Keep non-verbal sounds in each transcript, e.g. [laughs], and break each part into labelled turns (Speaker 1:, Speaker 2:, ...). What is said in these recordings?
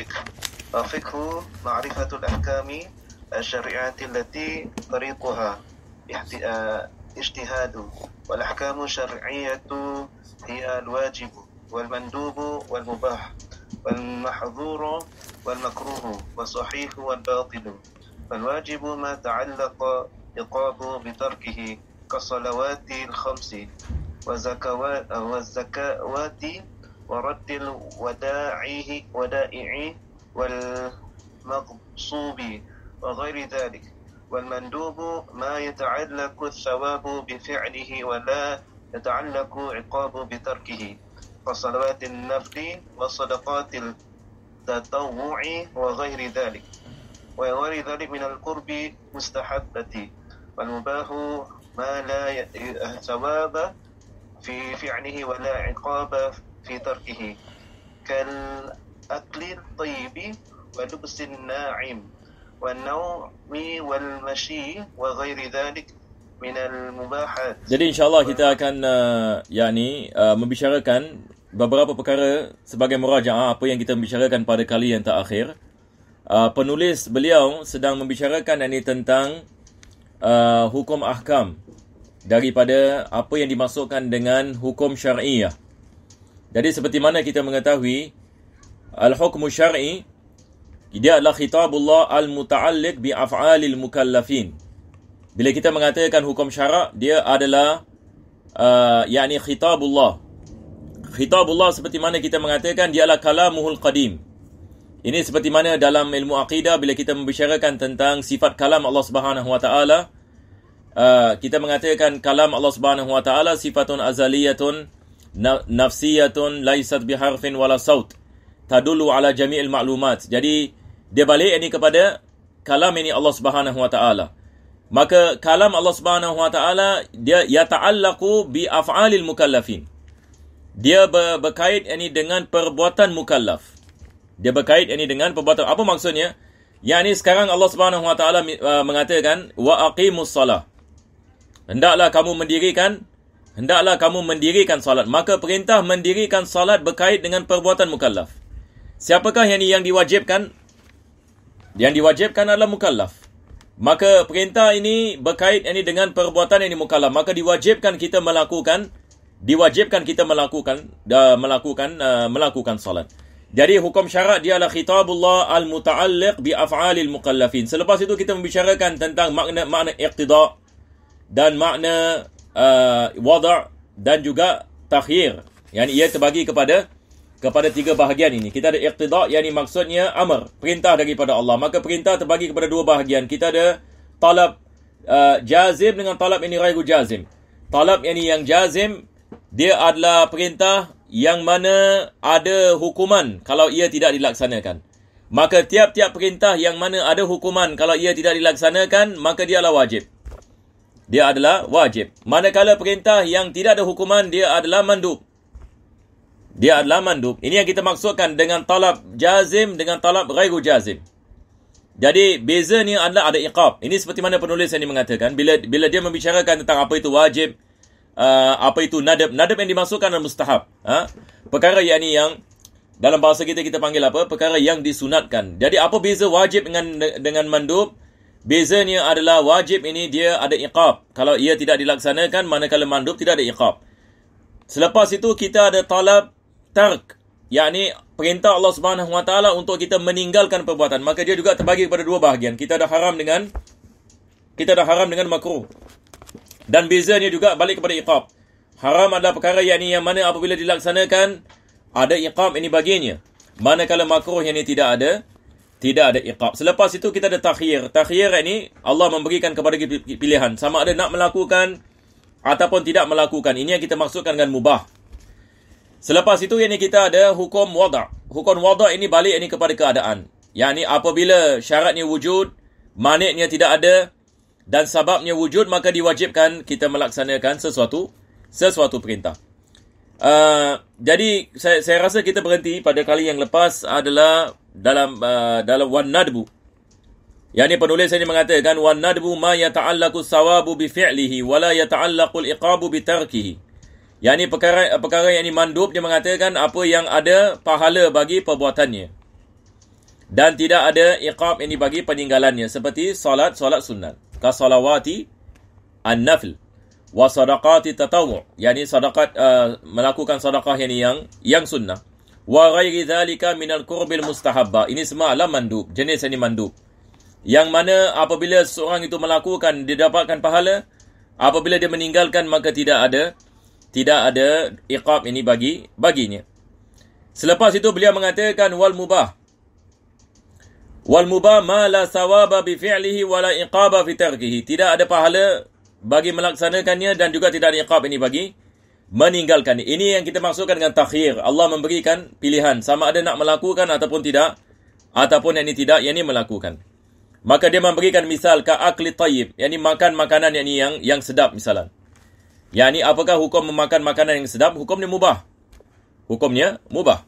Speaker 1: الفقه الفقه معرفة الأحكام الشريعة التي طريقها آه، اجتهاد والأحكام الشرعية هي الواجب والمندوب والمباح والمحظور والمكروه والصحيح والباطل فالواجب ما تعلق يقاب بتركه كالصلوات الخمس والزكوات ورد الوداعيه ودائعي والمغصوب وغير ذلك والمندوب ما يتعلق الثواب بفعله ولا يتعلق عقابه بتركه كصلوات النفل وصدقات التطوع وغير ذلك وغير ذلك من القرب مستحبة والمباح ما لا ثواب في فعله ولا عقاب في تركه كالأكل الطيب ولبس الناعم والنوم والمشي وغير ذلك
Speaker 2: Jadi insya Allah kita akan uh, yakni uh, membicarakan beberapa perkara sebagai murajaah apa yang kita membicarakan pada kali yang terakhir. Uh, penulis beliau sedang membicarakan ini tentang uh, hukum ahkam daripada apa yang dimasukkan dengan hukum syariah. Jadi seperti mana kita mengetahui al-hukmu syar'i dia adalah khitabullah al-muta'alliq bi af'alil mukallafin. Bila kita mengatakan hukum syarak, dia adalah uh, yakni khitabullah. Khitabullah seperti mana kita mengatakan dia adalah kalamuhul qadim. Ini seperti mana dalam ilmu akidah bila kita membicarakan tentang sifat kalam Allah Subhanahu wa taala, uh, kita mengatakan kalam Allah Subhanahu wa taala sifatun azaliyatun nafsiyatun laisat biharfin wala saut tadulu ala jami'il maklumat jadi dia balik ini kepada kalam ini Allah Subhanahu wa taala maka kalam Allah Subhanahu wa taala dia ya yata'allaqu bi af'alil mukallafin dia berkait ini dengan perbuatan mukallaf dia berkait ini dengan perbuatan apa maksudnya yakni sekarang Allah Subhanahu wa taala uh, mengatakan wa aqimus salah hendaklah kamu mendirikan hendaklah kamu mendirikan salat. Maka perintah mendirikan salat berkait dengan perbuatan mukallaf. Siapakah yang ini yang diwajibkan? Yang diwajibkan adalah mukallaf. Maka perintah ini berkait ini dengan perbuatan yang mukallaf. Maka diwajibkan kita melakukan diwajibkan kita melakukan melakukan uh, melakukan solat. Jadi hukum syarat dia adalah khitabullah al-muta'alliq bi af'alil mukallafin. Selepas itu kita membicarakan tentang makna makna iqtida dan makna uh, wada' dan juga takhir. Yang ia terbagi kepada kepada tiga bahagian ini. Kita ada iqtida' yang ini maksudnya amr, perintah daripada Allah. Maka perintah terbagi kepada dua bahagian. Kita ada talab uh, jazim dengan talab ini ghairu jazim. Talab yang ini yang jazim dia adalah perintah yang mana ada hukuman kalau ia tidak dilaksanakan. Maka tiap-tiap perintah yang mana ada hukuman kalau ia tidak dilaksanakan, maka dialah wajib dia adalah wajib. Manakala perintah yang tidak ada hukuman, dia adalah mandub. Dia adalah mandub. Ini yang kita maksudkan dengan talab jazim dengan talab ghairu jazim. Jadi beza ni adalah ada iqab. Ini seperti mana penulis ini mengatakan bila bila dia membicarakan tentang apa itu wajib, uh, apa itu nadab. Nadab yang dimasukkan adalah mustahab. Ha? Perkara yang ini yang dalam bahasa kita kita panggil apa? Perkara yang disunatkan. Jadi apa beza wajib dengan dengan mandub? Bezanya adalah wajib ini dia ada iqab. Kalau ia tidak dilaksanakan, manakala mandub tidak ada iqab. Selepas itu kita ada talab tark. Yakni perintah Allah Subhanahu Wa Taala untuk kita meninggalkan perbuatan. Maka dia juga terbagi kepada dua bahagian. Kita dah haram dengan kita dah haram dengan makruh. Dan bezanya juga balik kepada iqab. Haram adalah perkara yang yakni yang mana apabila dilaksanakan ada iqab ini baginya. Manakala makruh yang ini tidak ada, tidak ada iqab. Selepas itu kita ada takhir. Takhir ini Allah memberikan kepada kita pilihan sama ada nak melakukan ataupun tidak melakukan. Ini yang kita maksudkan dengan mubah. Selepas itu ini kita ada hukum wadah. Hukum wadah ini balik ini kepada keadaan. Yang ini apabila syaratnya wujud, maniknya tidak ada dan sebabnya wujud maka diwajibkan kita melaksanakan sesuatu sesuatu perintah. Uh, jadi saya, saya rasa kita berhenti pada kali yang lepas adalah dalam uh, dalam wan nadbu yakni penulis ini mengatakan wan nadbu ma yata'allaqu sawabu bi fi'lihi wa la yata'allaqu al-iqabu bi tarkihi yakni perkara perkara yang ini mandub dia mengatakan apa yang ada pahala bagi perbuatannya dan tidak ada iqab ini bagi peninggalannya seperti solat solat sunat ka salawati an-nafl wa sadaqati tatawu yakni sedekah uh, melakukan sedekah ini yang yang sunnah wa ghairi zalika min al-qurbil mustahabba ini semua adalah mandub jenis ini mandub yang mana apabila seorang itu melakukan dia dapatkan pahala apabila dia meninggalkan maka tidak ada tidak ada iqab ini bagi baginya selepas itu beliau mengatakan wal mubah wal mubah ma la thawaba bi fi'lihi wa la iqaba fi tarkihi tidak ada pahala bagi melaksanakannya dan juga tidak ada iqab ini bagi meninggalkan. Ini yang kita maksudkan dengan takhir. Allah memberikan pilihan sama ada nak melakukan ataupun tidak ataupun yang ini tidak yang ini melakukan. Maka dia memberikan misal ka akli tayyib, ini makan makanan yang yang yang sedap misalnya. yang ini apakah hukum memakan makanan yang sedap? Hukumnya mubah. Hukumnya mubah.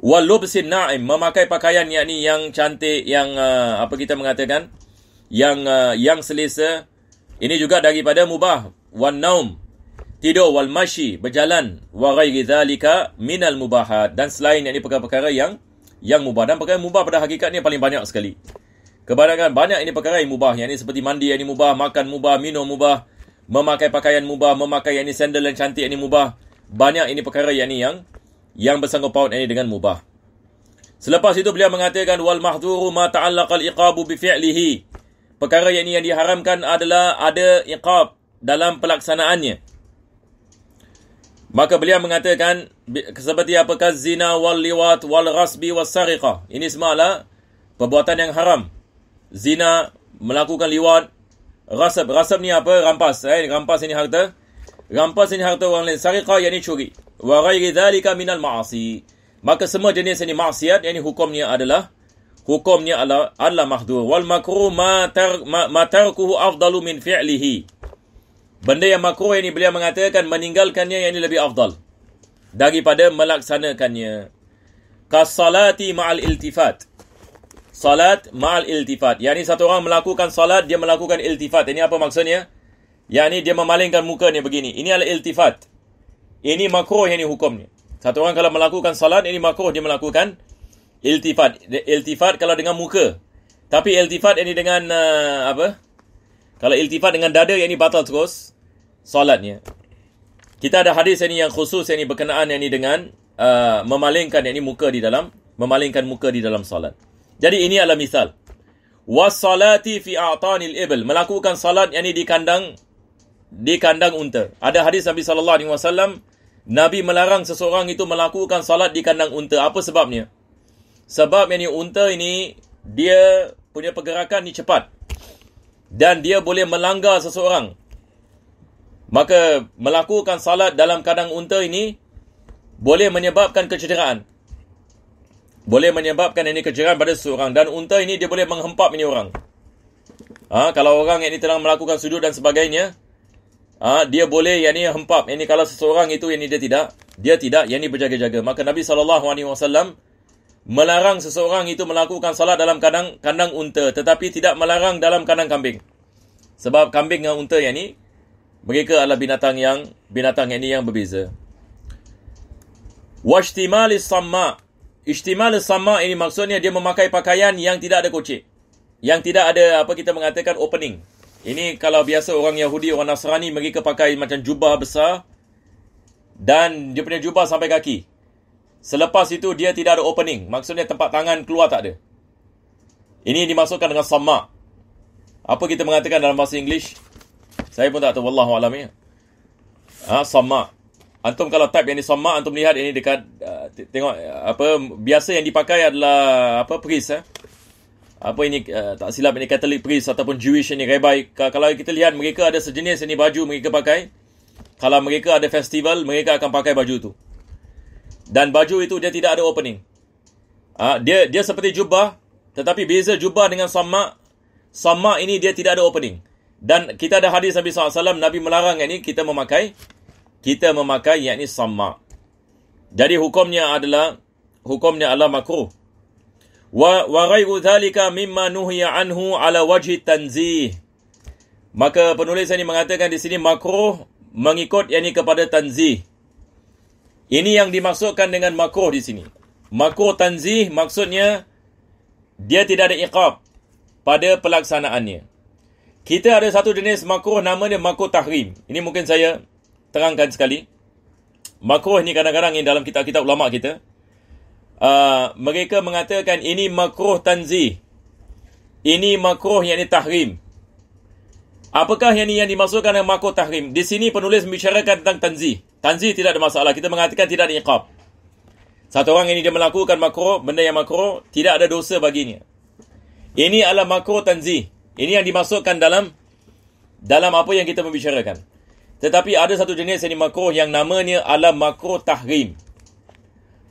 Speaker 2: Wal na'im, memakai pakaian yang ini yang cantik yang uh, apa kita mengatakan yang uh, yang selesa ini juga daripada mubah. Wan naum, tidur wal mashi berjalan wa ghairi zalika minal mubahat dan selain yang ini perkara-perkara yang yang mubah dan perkara mubah pada hakikatnya paling banyak sekali kebanyakan banyak ini perkara yang mubah yang ini seperti mandi yang ini mubah makan mubah minum mubah memakai pakaian mubah memakai yang ini sandal yang cantik yang ini mubah banyak ini perkara yang ini yang yang bersangkut paut ini dengan mubah selepas itu beliau mengatakan wal mahdhuru ma ta'allaqal iqabu bi fi'lihi perkara yang ini yang diharamkan adalah ada iqab dalam pelaksanaannya Maka beliau mengatakan seperti apakah zina wal liwat wal rasbi was sariqa. Ini semua perbuatan yang haram. Zina melakukan liwat Rasab, rasab ni apa? Rampas. Eh? Rampas ini harta. Rampas ini harta orang lain. Sariqah yang ini curi. Wa ghairi dhalika al ma'asi. Maka semua jenis ini maksiat, yang ini hukumnya adalah hukumnya adalah, Allah mahdur. Wal makruh ma, tar, ma, ma tarkuhu afdalu min fi'lihi. Benda yang makruh ini beliau mengatakan meninggalkannya yang ini lebih afdal daripada melaksanakannya. Qasalati ma'al iltifat. Salat ma'al iltifat. Yang ini satu orang melakukan salat, dia melakukan iltifat. Ini apa maksudnya? Yang ini dia memalingkan mukanya begini. Ini adalah iltifat. Ini makruh yang ini hukumnya. Satu orang kalau melakukan salat, ini makruh dia melakukan iltifat. Iltifat kalau dengan muka. Tapi iltifat ini dengan uh, apa? Kalau iltifat dengan dada yang ini batal terus solatnya. Kita ada hadis ini yang khusus ini berkenaan ini dengan uh, memalingkan ini muka di dalam memalingkan muka di dalam solat. Jadi ini adalah misal. Was salati fi al ibl melakukan solat yang ini di kandang di kandang unta. Ada hadis Nabi sallallahu alaihi wasallam Nabi melarang seseorang itu melakukan solat di kandang unta. Apa sebabnya? Sebab yang ini unta ini dia punya pergerakan ni cepat. Dan dia boleh melanggar seseorang Maka melakukan salat dalam kandang unta ini boleh menyebabkan kecederaan. Boleh menyebabkan ini kecederaan pada seseorang dan unta ini dia boleh menghempap ini orang. Ha, kalau orang yang ini tengah melakukan sujud dan sebagainya, ha, dia boleh yang ini hempap. ini kalau seseorang itu yang ini dia tidak, dia tidak yang ini berjaga-jaga. Maka Nabi SAW melarang seseorang itu melakukan salat dalam kandang kandang unta tetapi tidak melarang dalam kandang kambing. Sebab kambing dengan unta yang ini mereka adalah binatang yang binatang ini yang berbeza. Wajtimal sama. Istimal sama ini maksudnya dia memakai pakaian yang tidak ada kocik. Yang tidak ada apa kita mengatakan opening. Ini kalau biasa orang Yahudi, orang Nasrani mereka pakai macam jubah besar dan dia punya jubah sampai kaki. Selepas itu dia tidak ada opening. Maksudnya tempat tangan keluar tak ada. Ini dimasukkan dengan sama. Apa kita mengatakan dalam bahasa English? Saya pun tak tahu Allah alam ya. Ha, sama. Antum kalau type yang ni sama, antum lihat ini dekat uh, tengok uh, apa biasa yang dipakai adalah apa priest eh. Apa ini uh, tak silap ini Catholic priest ataupun Jewish ini rabbi. Kalau kita lihat mereka ada sejenis ini baju mereka pakai. Kalau mereka ada festival, mereka akan pakai baju itu. Dan baju itu dia tidak ada opening. Uh, dia dia seperti jubah tetapi beza jubah dengan sama sama ini dia tidak ada opening. Dan kita ada hadis Nabi SAW, Nabi melarang yang ini kita memakai, kita memakai yang ini sama. Jadi hukumnya adalah, hukumnya Allah makruh. Wa, wa ghairu thalika mimma nuhya anhu ala wajhi tanzih. Maka penulis ini mengatakan di sini makruh mengikut yang ini kepada tanzih. Ini yang dimaksudkan dengan makruh di sini. Makruh tanzih maksudnya dia tidak ada iqab pada pelaksanaannya. Kita ada satu jenis makruh nama dia makruh tahrim. Ini mungkin saya terangkan sekali. Makruh ni kadang-kadang ini dalam kitab-kitab ulama kita. Uh, mereka mengatakan ini makruh tanzih. Ini makruh yang ini tahrim. Apakah yang ini yang dimaksudkan dengan makruh tahrim? Di sini penulis membicarakan tentang tanzih. Tanzih tidak ada masalah. Kita mengatakan tidak ada iqab. Satu orang ini dia melakukan makruh, benda yang makruh, tidak ada dosa baginya. Ini adalah makruh tanzih. Ini yang dimasukkan dalam dalam apa yang kita membicarakan. Tetapi ada satu jenis seni makro yang namanya alam makro tahrim.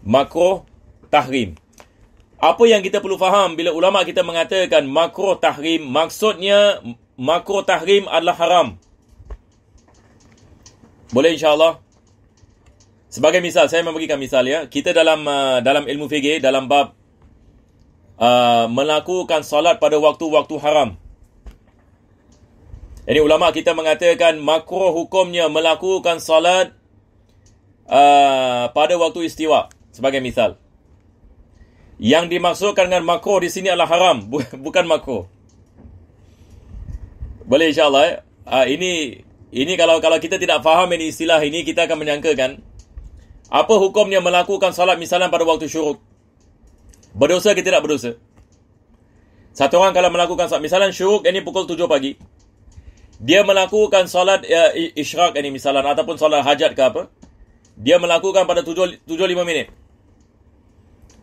Speaker 2: Makro tahrim. Apa yang kita perlu faham bila ulama kita mengatakan makro tahrim, maksudnya makro tahrim adalah haram. Boleh insyaAllah. Sebagai misal, saya memberikan misal ya. Kita dalam uh, dalam ilmu fikir, dalam bab uh, melakukan salat pada waktu-waktu haram. Jadi ulama kita mengatakan makruh hukumnya melakukan salat uh, pada waktu istiwa sebagai misal. Yang dimaksudkan dengan makruh di sini adalah haram [laughs] bukan makruh. Boleh insyaallah. Ya? Uh, ini ini kalau kalau kita tidak faham ini istilah ini kita akan menyangkakan apa hukumnya melakukan salat misalnya pada waktu syuruk? Berdosa ke tidak berdosa? Satu orang kalau melakukan salat misalnya syuruk ini pukul 7 pagi dia melakukan salat uh, ya, isyrak ini misalnya ataupun salat hajat ke apa dia melakukan pada tujuh tujuh lima minit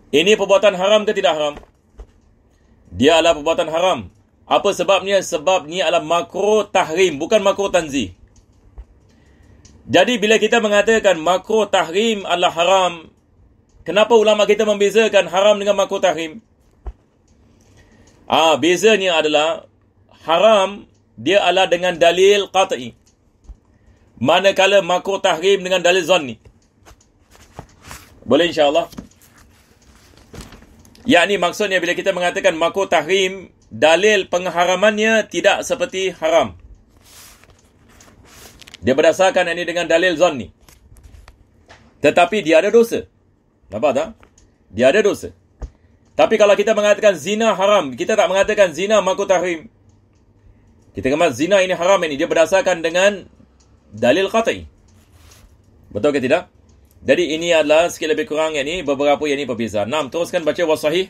Speaker 2: ini perbuatan haram ke tidak haram dia adalah perbuatan haram apa sebabnya sebab ni adalah makro tahrim bukan makro tanzi. jadi bila kita mengatakan makro tahrim adalah haram kenapa ulama kita membezakan haram dengan makro tahrim ah bezanya adalah haram dia adalah dengan dalil qat'i. Manakala makruh tahrim dengan dalil zanni. Boleh insya-Allah. Yakni maksudnya bila kita mengatakan makruh tahrim, dalil pengharamannya tidak seperti haram. Dia berdasarkan ini dengan dalil zanni. Tetapi dia ada dosa. Nampak tak? Dia ada dosa. Tapi kalau kita mengatakan zina haram, kita tak mengatakan zina makruh tahrim. Kita kata zina ini haram ini dia berdasarkan dengan dalil qat'i. Betul ke tidak? Jadi ini adalah sekali lebih kurang yang ini beberapa yang ini berbeza. Nam, teruskan baca wasahih.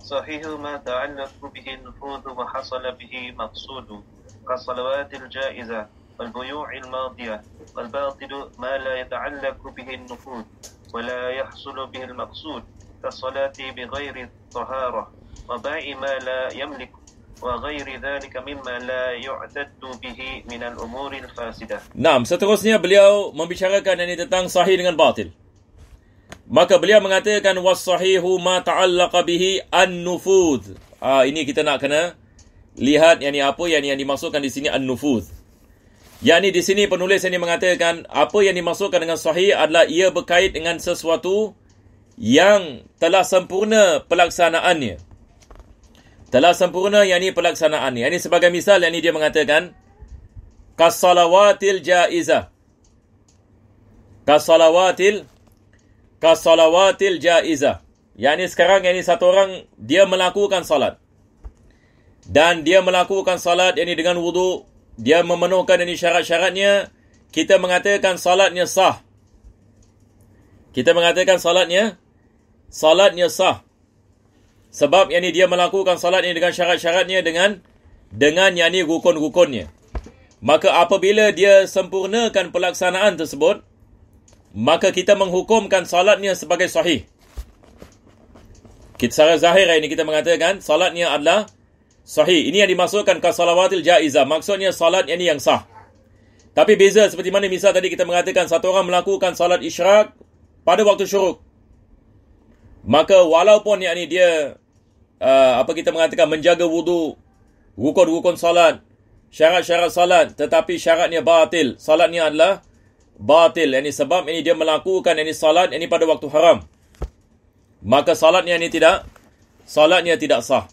Speaker 1: Sahih ma ta'allaqu bihi nufudu wa hasala bihi maqsudu كالصلوات الجائزة ma la والباطل bihi لا wa la النفوذ bihi يحصل به المقصود كالصلاة بغير طهارة وبائع ما لا يملك وغير ذلك مما لا يعتد به من الأمور الفاسدة
Speaker 2: نعم seterusnya beliau membicarakan ini tentang sahih dengan batil maka beliau mengatakan wassahihu ma ta'allaqa bihi an-nufud ah ini kita nak kena lihat yang ni apa yang yang dimasukkan di sini an-nufud yang ni di sini penulis ini mengatakan apa yang dimasukkan dengan sahih adalah ia berkait dengan sesuatu yang telah sempurna pelaksanaannya telah sempurna yang ini pelaksanaan ini. Yang ini sebagai misal yang ini dia mengatakan kasalawatil jaizah. Kasalawatil kasalawatil jaizah. Yang ini sekarang yang ini satu orang dia melakukan salat. Dan dia melakukan salat yang ini dengan wudu, dia memenuhkan ini syarat-syaratnya, kita mengatakan salatnya sah. Kita mengatakan salatnya salatnya sah. Sebab yang ini dia melakukan salat ini dengan syarat-syaratnya dengan dengan yang ini rukun-rukunnya. Maka apabila dia sempurnakan pelaksanaan tersebut, maka kita menghukumkan solatnya sebagai sahih. Kita secara zahir ini kita mengatakan solatnya adalah sahih. Ini yang dimasukkan ke salawatil jaizah. Maksudnya salat yang ini yang sah. Tapi beza seperti mana misal tadi kita mengatakan satu orang melakukan salat isyrak pada waktu syuruk. Maka walaupun yang ini dia Ah, apa kita mengatakan menjaga wudu, rukun-rukun salat, syarat-syarat salat tetapi syaratnya batil. Salatnya adalah batil. Ini sebab ini dia melakukan ini salat ini pada waktu haram. Maka salatnya ini tidak salatnya tidak sah.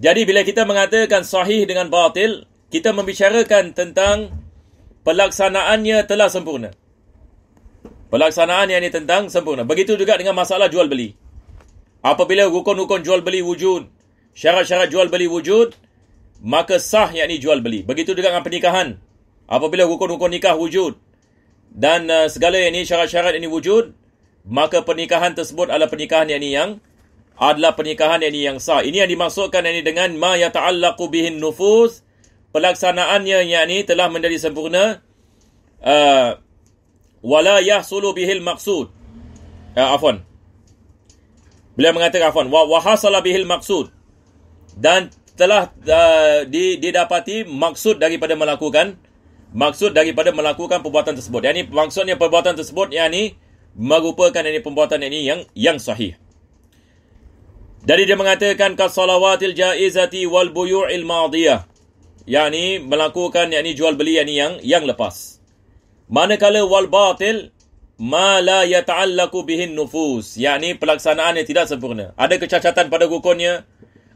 Speaker 2: Jadi bila kita mengatakan sahih dengan batil, kita membicarakan tentang pelaksanaannya telah sempurna. Pelaksanaan yang ini tentang sempurna. Begitu juga dengan masalah jual beli. Apabila hukum-hukum jual beli wujud, syarat-syarat jual beli wujud, maka sah ini jual beli. Begitu juga dengan pernikahan. Apabila hukum-hukum nikah wujud dan uh, segala ini syarat-syarat ini wujud, maka pernikahan tersebut adalah pernikahan yang yakni yang adalah pernikahan yang ini yang sah. Ini yang dimaksudkan yang ini dengan ma yata'allaqu bihin nufus. Pelaksanaannya yang ini telah menjadi sempurna. Uh, wala yahsulu bihil maksud. Uh, afwan. Beliau mengatakan afwan wa wahasala bihil maqsud dan telah uh, didapati maksud daripada melakukan maksud daripada melakukan perbuatan tersebut. Yang ini maksudnya perbuatan tersebut yang ini merupakan ini perbuatan ini yang yang sahih. Dari dia mengatakan kasalawatil jaizati wal buyu'il madiyah. Yani melakukan yakni jual beli yang yang yang lepas. Manakala wal batil ma la yata'allaku bihin nufus yakni pelaksanaan yang tidak sempurna ada kecacatan pada rukunnya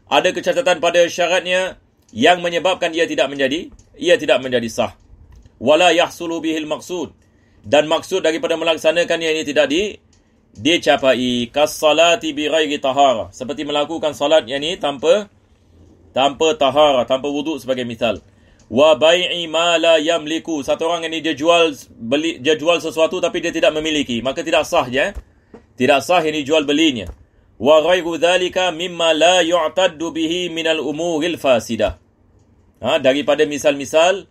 Speaker 2: ada kecacatan pada syaratnya yang menyebabkan ia tidak menjadi ia tidak menjadi sah wala yahsulu bihil maqsud dan maksud daripada melaksanakan yang ini tidak di dicapai kasalati bi ghairi tahara seperti melakukan salat yang ini tanpa tanpa tahara tanpa wuduk sebagai misal wa bai'i ma la yamliku satu orang ini dia jual beli dia jual sesuatu tapi dia tidak memiliki maka tidak sah ya tidak sah ini jual belinya wa ghairu dhalika mimma la yu'taddu bihi min al umuril fasidah ha daripada misal-misal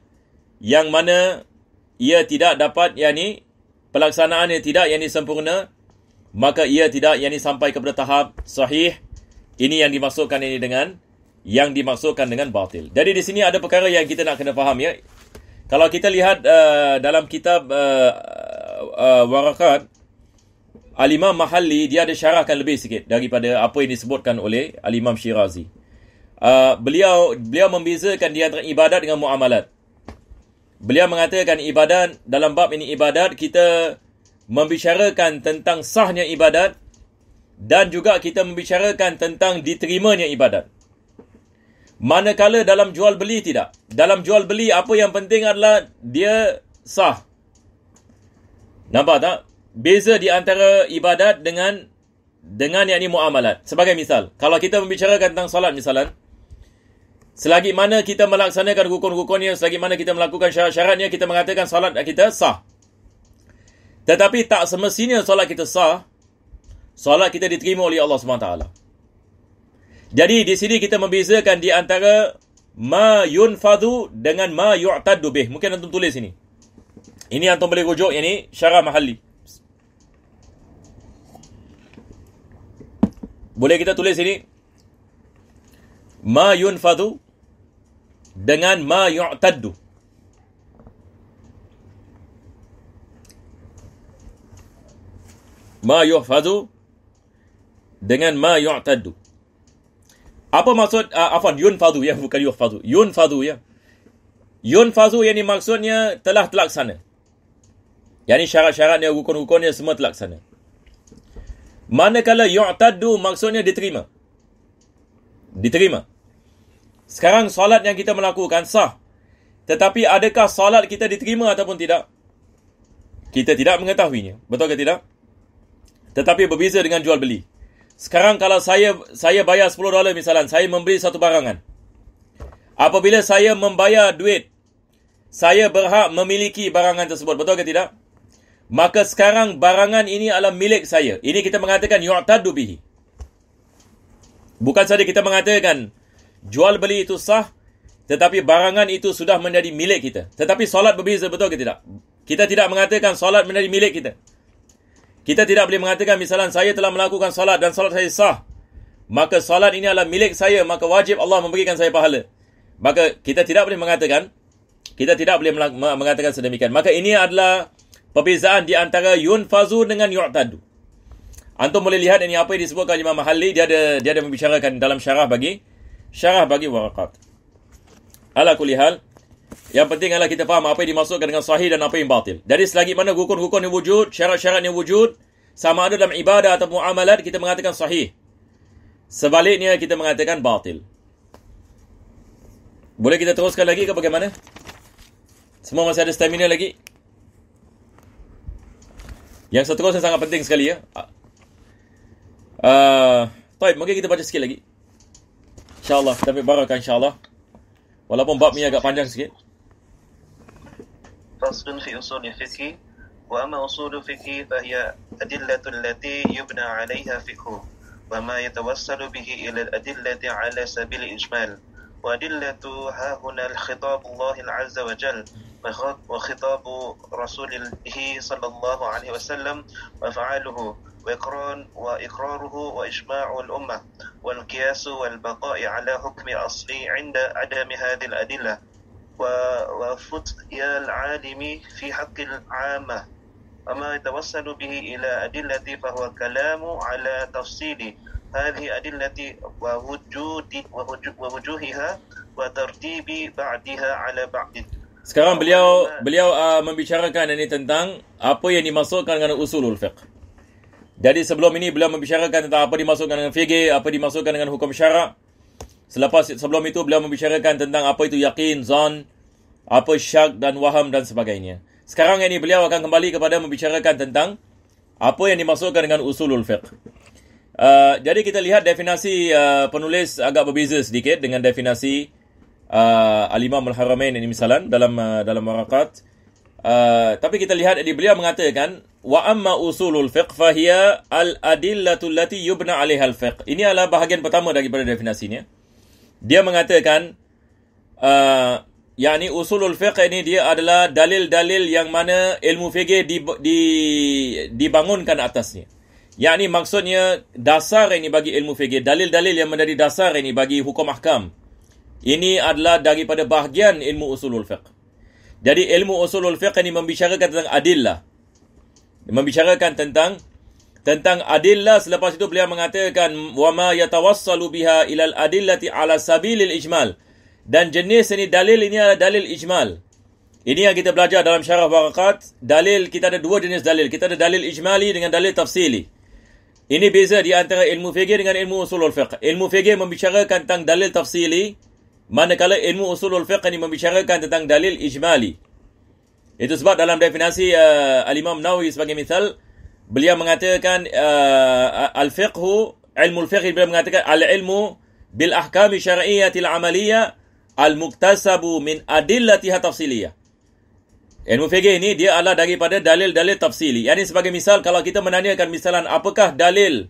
Speaker 2: yang mana ia tidak dapat yakni pelaksanaannya tidak yakni sempurna maka ia tidak yakni sampai kepada tahap sahih ini yang dimasukkan ini dengan yang dimaksudkan dengan batil. Jadi di sini ada perkara yang kita nak kena faham ya. Kalau kita lihat uh, dalam kitab uh, uh, Warakat Al-Imam Mahalli dia ada syarahkan lebih sikit daripada apa yang disebutkan oleh al Shirazi. Uh, beliau beliau membezakan di antara ibadat dengan muamalat. Beliau mengatakan ibadat dalam bab ini ibadat kita membicarakan tentang sahnya ibadat dan juga kita membicarakan tentang diterimanya ibadat. Manakala dalam jual beli tidak. Dalam jual beli apa yang penting adalah dia sah. Nampak tak? Beza di antara ibadat dengan dengan yang ini muamalat. Sebagai misal, kalau kita membicarakan tentang salat misalan, selagi mana kita melaksanakan rukun-rukunnya, selagi mana kita melakukan syarat-syaratnya, kita mengatakan salat kita sah. Tetapi tak semestinya salat kita sah, Salat kita diterima oleh Allah Subhanahu Wa Taala. Jadi di sini kita membezakan di antara ma yunfadu dengan ma yu'taddu bih. Mungkin antum tulis sini. Ini antum boleh rujuk yang ini syarah mahalli. Boleh kita tulis sini ma yunfadu dengan ma yu'taddu. Ma yu'fadu dengan ma yu'taddu. Apa maksud uh, afan yun fadu ya bukan yun fadu. Yun fadu ya. Yun fadu yang dimaksudnya telah terlaksana. Yani syarat-syaratnya rukun-rukunnya semua terlaksana. Manakala yu'taddu maksudnya diterima. Diterima. Sekarang solat yang kita melakukan sah. Tetapi adakah solat kita diterima ataupun tidak? Kita tidak mengetahuinya. Betul ke tidak? Tetapi berbeza dengan jual beli. Sekarang kalau saya saya bayar 10 dolar misalnya, saya memberi satu barangan. Apabila saya membayar duit, saya berhak memiliki barangan tersebut. Betul ke tidak? Maka sekarang barangan ini adalah milik saya. Ini kita mengatakan yu'tadu bihi. Bukan saja kita mengatakan jual beli itu sah, tetapi barangan itu sudah menjadi milik kita. Tetapi solat berbeza, betul ke tidak? Kita tidak mengatakan solat menjadi milik kita. Kita tidak boleh mengatakan misalnya saya telah melakukan salat dan salat saya sah. Maka salat ini adalah milik saya. Maka wajib Allah memberikan saya pahala. Maka kita tidak boleh mengatakan. Kita tidak boleh mengatakan sedemikian. Maka ini adalah perbezaan di antara Yun yunfazu dengan yu'tadu. Antum boleh lihat ini apa yang disebutkan Imam Mahalli. Dia ada dia ada membicarakan dalam syarah bagi syarah bagi waraqat. Ala kulihal. Yang penting adalah kita faham apa yang dimaksudkan dengan sahih dan apa yang batil. Jadi selagi mana rukun-rukun yang wujud, syarat-syarat yang wujud, sama ada dalam ibadah atau muamalat, kita mengatakan sahih. Sebaliknya kita mengatakan batil. Boleh kita teruskan lagi ke bagaimana? Semua masih ada stamina lagi? Yang seterusnya sangat penting sekali ya. Ah, uh, baik, mungkin kita baca sikit lagi. InsyaAllah, kita ambil barakah insyaAllah. Walaupun bab ni agak panjang sikit. Fasdun fi usul fiqhi
Speaker 1: wa ma usul fiqhi fa hiya adillatu allati yubna 'alayha fiqhu wa ma yatawassalu bihi ila al-adillati 'ala sabil ijmal wa adillatu ha huna al-khitab Allah al-'azza wa jal wa khitab rasulihi sallallahu alaihi wasallam wa fa'aluhu wa ikrar wa ikraruhu wa ijma'u al-ummah والقياس والبقاء على حكم أصلي عند عدم هذه الأدلة وفتيا العالم في حق العامة وما يتوصل به إلى أدلة فهو كلام على تفصيل هذه أدلة ووجود ووجوهها وترتيب بعدها على بعد
Speaker 2: Sekarang beliau beliau uh, membicarakan ini tentang apa yang dimasukkan dengan usulul fiqh. Jadi sebelum ini beliau membicarakan tentang apa dimaksudkan dengan fikir, apa dimaksudkan dengan hukum syarak. Selepas sebelum itu beliau membicarakan tentang apa itu yakin, zon, apa syak dan waham dan sebagainya. Sekarang ini beliau akan kembali kepada membicarakan tentang apa yang dimaksudkan dengan usulul fiqh. Uh, jadi kita lihat definasi uh, penulis agak berbeza sedikit dengan definasi uh, Al-Imam ini misalan dalam uh, dalam warakat. Uh, tapi kita lihat di beliau mengatakan wa amma usulul fiqh fahiya al adillatul lati yubna alaiha al fiqh. Ini adalah bahagian pertama daripada definisinya. Dia mengatakan uh, yakni usulul fiqh ini dia adalah dalil-dalil yang mana ilmu fiqh di, di, dibangunkan atasnya. Yakni maksudnya dasar ini bagi ilmu fiqh, dalil-dalil yang menjadi dasar ini bagi hukum ahkam. Ini adalah daripada bahagian ilmu usulul fiqh. Jadi ilmu usulul fiqh ini membicarakan tentang adillah. Membicarakan tentang tentang adillah selepas itu beliau mengatakan wa ma yatawassalu biha ila al adillati ala sabilil ijmal. Dan jenis ini dalil ini adalah dalil ijmal. Ini yang kita belajar dalam syarah waqat, dalil kita ada dua jenis dalil. Kita ada dalil ijmali dengan dalil tafsili. Ini beza di antara ilmu fiqh dengan ilmu usulul fiqh. Ilmu fiqh membicarakan tentang dalil tafsili, Manakala ilmu usulul fiqh ini membicarakan tentang dalil ijmali. Itu sebab dalam definisi uh, Al-Imam Nawawi sebagai misal, beliau mengatakan uh, al-fiqh ilmu al-fiqh beliau mengatakan al-ilmu bil ahkam syar'iyyah al-amaliyah al-muktasabu min adillatiha tafsiliyah. Ilmu fiqh ini dia adalah daripada dalil-dalil tafsili. Yani sebagai misal kalau kita menanyakan misalan apakah dalil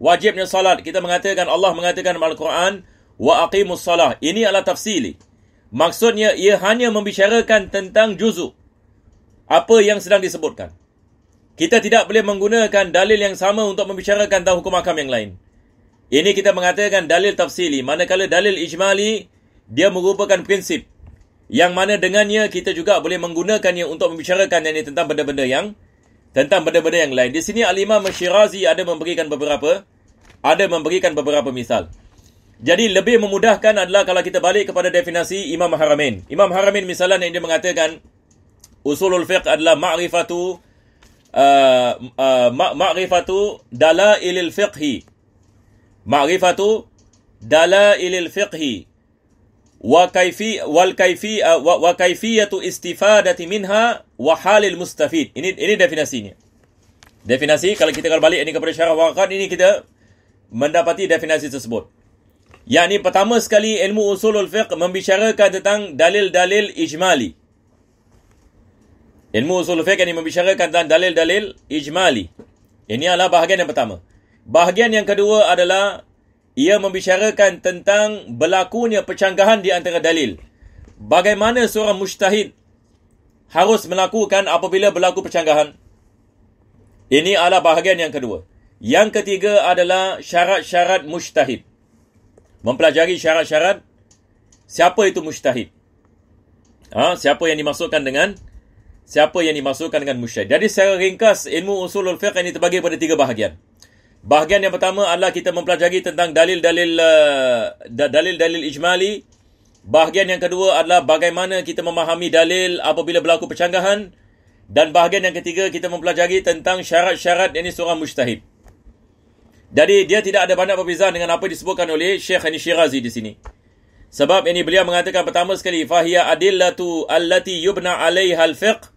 Speaker 2: wajibnya salat, kita mengatakan Allah mengatakan dalam Al-Quran, wa aqimus salah. Ini adalah tafsili. Maksudnya ia hanya membicarakan tentang juzuk. Apa yang sedang disebutkan. Kita tidak boleh menggunakan dalil yang sama untuk membicarakan tentang hukum akam yang lain. Ini kita mengatakan dalil tafsili. Manakala dalil ijmali, dia merupakan prinsip. Yang mana dengannya kita juga boleh menggunakannya untuk membicarakan yang ini tentang benda-benda yang tentang benda-benda yang lain. Di sini alimah Mashirazi ada memberikan beberapa ada memberikan beberapa misal. Jadi lebih memudahkan adalah kalau kita balik kepada definisi Imam Haramain. Imam Haramain misalnya yang dia mengatakan usulul fiqh adalah ma'rifatu uh, uh, ma'rifatu dalailil fiqhi. Ma'rifatu dalailil fiqhi wa kaifi wal kaifi uh, wa, wa istifadati minha wa halil mustafid. Ini ini definisinya. Definisi kalau kita kalau balik ini kepada syarah waqad ini kita mendapati definisi tersebut yakni pertama sekali ilmu usul al fiqh membicarakan tentang dalil-dalil ijmali ilmu usulul fiqh ini membicarakan tentang dalil-dalil ijmali ini adalah bahagian yang pertama bahagian yang kedua adalah ia membicarakan tentang berlakunya percanggahan di antara dalil bagaimana seorang mujtahid harus melakukan apabila berlaku percanggahan ini adalah bahagian yang kedua yang ketiga adalah syarat-syarat mujtahid. -syarat mempelajari syarat-syarat siapa itu mustahid. Ha, siapa yang dimasukkan dengan siapa yang dimasukkan dengan mustahid. Jadi secara ringkas ilmu usulul fiqh ini terbagi pada tiga bahagian. Bahagian yang pertama adalah kita mempelajari tentang dalil-dalil eh, dalil-dalil ijmali. Bahagian yang kedua adalah bagaimana kita memahami dalil apabila berlaku percanggahan dan bahagian yang ketiga kita mempelajari tentang syarat-syarat yang ini seorang mustahid. Jadi dia tidak ada banyak perbezaan dengan apa disebutkan oleh Syekh Ani Shirazi di sini. Sebab ini beliau mengatakan pertama sekali fahiya adillatu allati yubna alaiha al-fiqh.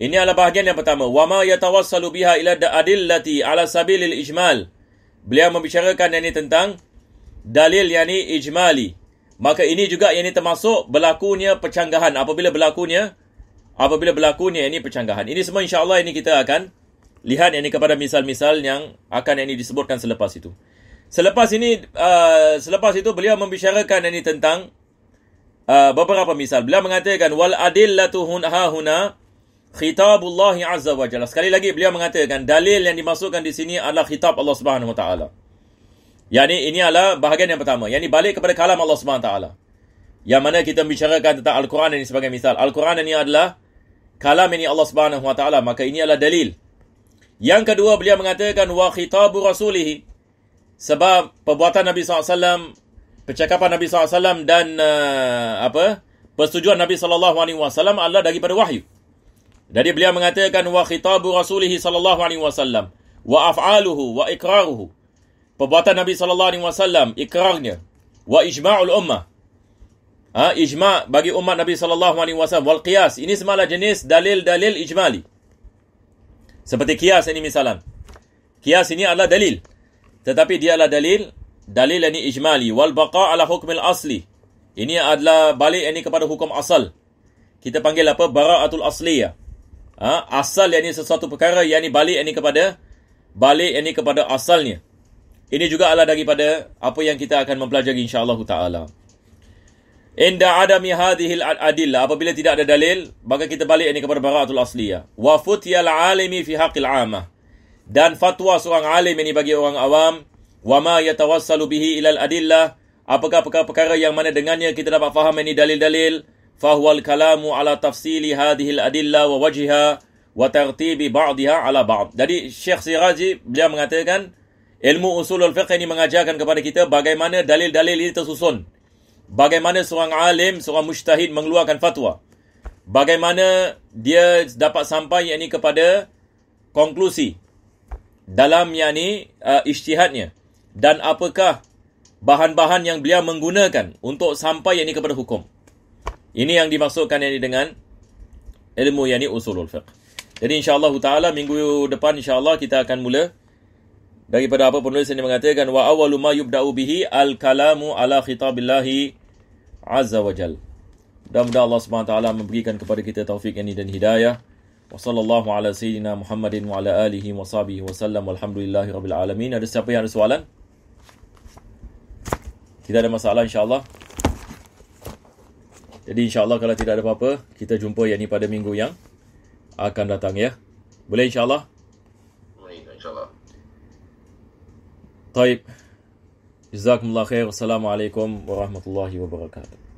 Speaker 2: Ini adalah bahagian yang pertama. Wa ma yatawassalu biha ila adillati ala sabilil ijmal. Beliau membicarakan yang ini tentang dalil yang ini ijmali. Maka ini juga yang ini termasuk berlakunya percanggahan. Apabila berlakunya, apabila berlakunya ini percanggahan. Ini semua insyaAllah ini kita akan lihat yang ini kepada misal-misal yang akan yang ini disebutkan selepas itu. Selepas ini, uh, selepas itu beliau membicarakan ini tentang uh, beberapa misal. Beliau mengatakan, wal adillatu hunha huna khitabullah azza wajalla. Sekali lagi beliau mengatakan dalil yang dimasukkan di sini adalah kitab Allah Subhanahu wa taala. Yani ini adalah bahagian yang pertama. Yani balik kepada kalam Allah Subhanahu wa taala. Yang mana kita bicarakan tentang Al-Quran ini sebagai misal. Al-Quran ini adalah kalam ini Allah Subhanahu taala, maka ini adalah dalil. Yang kedua beliau mengatakan wa khitabu rasulih sebab perbuatan Nabi SAW, percakapan Nabi SAW dan uh, apa persetujuan Nabi SAW adalah daripada wahyu. Jadi beliau mengatakan wa khitabu rasulih sallallahu alaihi wasallam wa af'aluhu wa iqraruhu perbuatan Nabi sallallahu alaihi wasallam ikrarnya wa ijma'ul ummah ha, ijma' bagi umat Nabi sallallahu alaihi wasallam wal qiyas ini semalah jenis dalil-dalil ijmali seperti kias ini misalan. Kias ini adalah dalil. Tetapi dia adalah dalil. Dalil ini ijmali. Wal baqa ala hukmil asli. Ini adalah balik ini kepada hukum asal. Kita panggil apa? Bara'atul asliyah. Ha? Asal yang ini sesuatu perkara. Yang ini balik ini kepada. Balik ini kepada asalnya. Ini juga adalah daripada apa yang kita akan mempelajari insyaAllah ta'ala. Inda adami hadhihi al-adillah apabila tidak ada dalil maka kita balik ini kepada baratul asliya. wa futiyal alimi fi hakil ammah dan fatwa seorang alim ini bagi orang awam wa ma yatawassalu bihi ila al apakah perkara-perkara yang mana dengannya kita dapat faham ini dalil-dalil fahuwal kalamu ala tafsili hadhihi al-adillah wa wajhiha wa tartibi ba'dha ala ba'd jadi syekh siraji beliau mengatakan ilmu usul al-fiqh ini mengajarkan kepada kita bagaimana dalil-dalil ini tersusun bagaimana seorang alim, seorang mujtahid mengeluarkan fatwa. Bagaimana dia dapat sampai ini kepada konklusi dalam yakni uh, ijtihadnya dan apakah bahan-bahan yang beliau menggunakan untuk sampai ini kepada hukum. Ini yang dimaksudkan yakni dengan ilmu yakni usulul fiqh. Jadi insyaAllah ta'ala minggu depan insyaAllah kita akan mula daripada apa penulis ini mengatakan wa awwalu ma al-kalamu ala khitabillahi Azza wa Jal. Mudah-mudahan Allah SWT memberikan kepada kita taufik ini dan hidayah. Wa sallallahu ala sayyidina Muhammadin wa ala alihi wa sahbihi wa sallam walhamdulillahi rabbil alamin. Ada siapa yang ada soalan? Tidak ada masalah insyaAllah. Jadi insyaAllah kalau tidak ada apa-apa, kita jumpa yang ini pada minggu yang akan datang ya. Boleh insyaAllah? Boleh insyaAllah. Taib. جزاكم الله خير والسلام عليكم ورحمة الله وبركاته